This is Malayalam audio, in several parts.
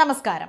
നമസ്കാരം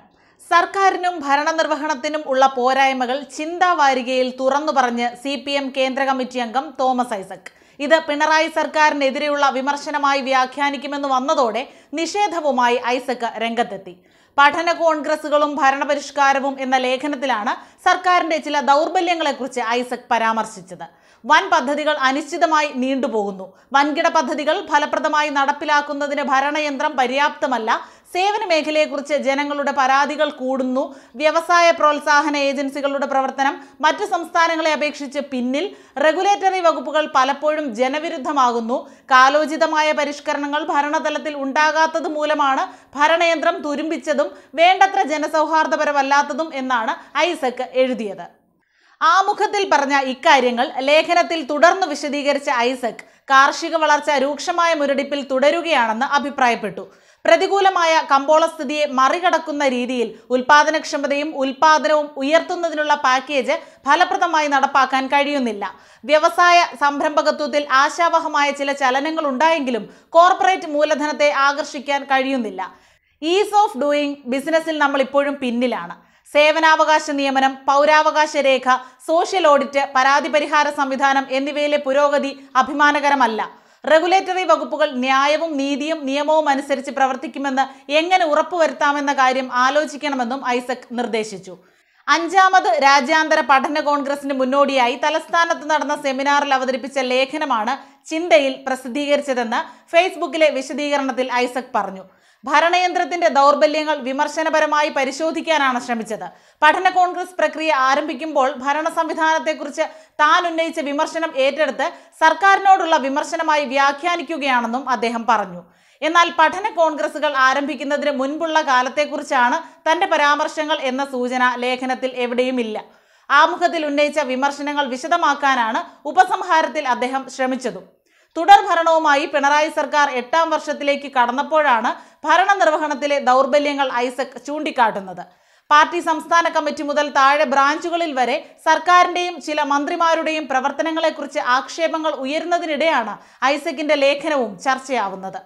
സർക്കാരിനും ഭരണനിർവഹണത്തിനും ഉള്ള പോരായ്മകൾ ചിന്താ വാരികയിൽ തുറന്നു പറഞ്ഞ് സി പി എം കേന്ദ്ര കമ്മിറ്റി അംഗം തോമസ് ഐസക് ഇത് പിണറായി സർക്കാരിനെതിരെയുള്ള വിമർശനമായി വ്യാഖ്യാനിക്കുമെന്ന് വന്നതോടെ നിഷേധവുമായി ഐസക് രംഗത്തെത്തി പഠന കോൺഗ്രസുകളും ഭരണപരിഷ്കാരവും എന്ന ലേഖനത്തിലാണ് സർക്കാരിന്റെ ചില ദൗർബല്യങ്ങളെക്കുറിച്ച് ഐസക് പരാമർശിച്ചത് വൻ പദ്ധതികൾ അനിശ്ചിതമായി നീണ്ടുപോകുന്നു വൻകിട പദ്ധതികൾ ഫലപ്രദമായി നടപ്പിലാക്കുന്നതിന് ഭരണയന്ത്രം പര്യാപ്തമല്ല സേവന മേഖലയെക്കുറിച്ച് ജനങ്ങളുടെ പരാതികൾ കൂടുന്നു വ്യവസായ പ്രോത്സാഹന ഏജൻസികളുടെ പ്രവർത്തനം മറ്റ് സംസ്ഥാനങ്ങളെ അപേക്ഷിച്ച് പിന്നിൽ റെഗുലേറ്ററി വകുപ്പുകൾ പലപ്പോഴും ജനവിരുദ്ധമാകുന്നു കാലോചിതമായ പരിഷ്കരണങ്ങൾ ഭരണതലത്തിൽ ഉണ്ടാകാത്തത് മൂലമാണ് ഭരണയന്ത്രം തുരുമ്പിച്ചതും വേണ്ടത്ര ജനസൗഹാർദ്ദപരമല്ലാത്തതും എന്നാണ് ഐസക് എഴുതിയത് ആമുഖത്തിൽ പറഞ്ഞ ഇക്കാര്യങ്ങൾ ലേഖനത്തിൽ തുടർന്ന് വിശദീകരിച്ച ഐസക് കാർഷിക വളർച്ച രൂക്ഷമായ മുരടിപ്പിൽ തുടരുകയാണെന്ന് അഭിപ്രായപ്പെട്ടു പ്രതികൂലമായ കമ്പോള സ്ഥിതിയെ മറികടക്കുന്ന രീതിയിൽ ഉൽപാദനക്ഷമതയും ഉൽപാദനവും ഉയർത്തുന്നതിനുള്ള പാക്കേജ് ഫലപ്രദമായി നടപ്പാക്കാൻ കഴിയുന്നില്ല വ്യവസായ സംരംഭകത്വത്തിൽ ആശാവഹമായ ചില ചലനങ്ങൾ ഉണ്ടായെങ്കിലും കോർപ്പറേറ്റ് മൂലധനത്തെ ആകർഷിക്കാൻ കഴിയുന്നില്ല ഈസ് ഓഫ് ഡൂയിങ് ബിസിനസ്സിൽ നമ്മൾ ഇപ്പോഴും പിന്നിലാണ് സേവനാവകാശ നിയമനം പൗരാവകാശ രേഖ സോഷ്യൽ ഓഡിറ്റ് പരാതി പരിഹാര സംവിധാനം എന്നിവയിലെ പുരോഗതി അഭിമാനകരമല്ല റെഗുലേറ്ററി വകുപ്പുകൾ ന്യായവും നീതിയും നിയമവും അനുസരിച്ച് പ്രവർത്തിക്കുമെന്ന് എങ്ങനെ ഉറപ്പുവരുത്താമെന്ന കാര്യം ആലോചിക്കണമെന്നും ഐസക് നിർദ്ദേശിച്ചു അഞ്ചാമത് രാജ്യാന്തര പഠന കോൺഗ്രസിന് മുന്നോടിയായി തലസ്ഥാനത്ത് നടന്ന സെമിനാറിൽ അവതരിപ്പിച്ച ലേഖനമാണ് ചിന്തയിൽ പ്രസിദ്ധീകരിച്ചതെന്ന് ഫേസ്ബുക്കിലെ വിശദീകരണത്തിൽ ഐസക് പറഞ്ഞു ഭരണയന്ത്രത്തിന്റെ ദൗർബല്യങ്ങൾ വിമർശനപരമായി പരിശോധിക്കാനാണ് ശ്രമിച്ചത് പഠന കോൺഗ്രസ് പ്രക്രിയ ആരംഭിക്കുമ്പോൾ ഭരണ സംവിധാനത്തെക്കുറിച്ച് താൻ ഉന്നയിച്ച വിമർശനം ഏറ്റെടുത്ത് സർക്കാരിനോടുള്ള വിമർശനമായി വ്യാഖ്യാനിക്കുകയാണെന്നും അദ്ദേഹം പറഞ്ഞു എന്നാൽ പഠന കോൺഗ്രസുകൾ ആരംഭിക്കുന്നതിന് മുൻപുള്ള കാലത്തെക്കുറിച്ചാണ് തന്റെ പരാമർശങ്ങൾ എന്ന സൂചന ലേഖനത്തിൽ എവിടെയുമില്ല ആമുഖത്തിൽ ഉന്നയിച്ച വിമർശനങ്ങൾ വിശദമാക്കാനാണ് ഉപസംഹാരത്തിൽ അദ്ദേഹം ശ്രമിച്ചതും തുടർ ഭരണവുമായി പിണറായി സർക്കാർ എട്ടാം വർഷത്തിലേക്ക് കടന്നപ്പോഴാണ് ഭരണ നിർവഹണത്തിലെ ദൗർബല്യങ്ങൾ ഐസക് ചൂണ്ടിക്കാട്ടുന്നത് പാർട്ടി സംസ്ഥാന കമ്മിറ്റി മുതൽ താഴെ ബ്രാഞ്ചുകളിൽ വരെ സർക്കാരിന്റെയും ചില മന്ത്രിമാരുടെയും പ്രവർത്തനങ്ങളെക്കുറിച്ച് ആക്ഷേപങ്ങൾ ഉയരുന്നതിനിടെയാണ് ഐസക്കിന്റെ ലേഖനവും ചർച്ചയാവുന്നത്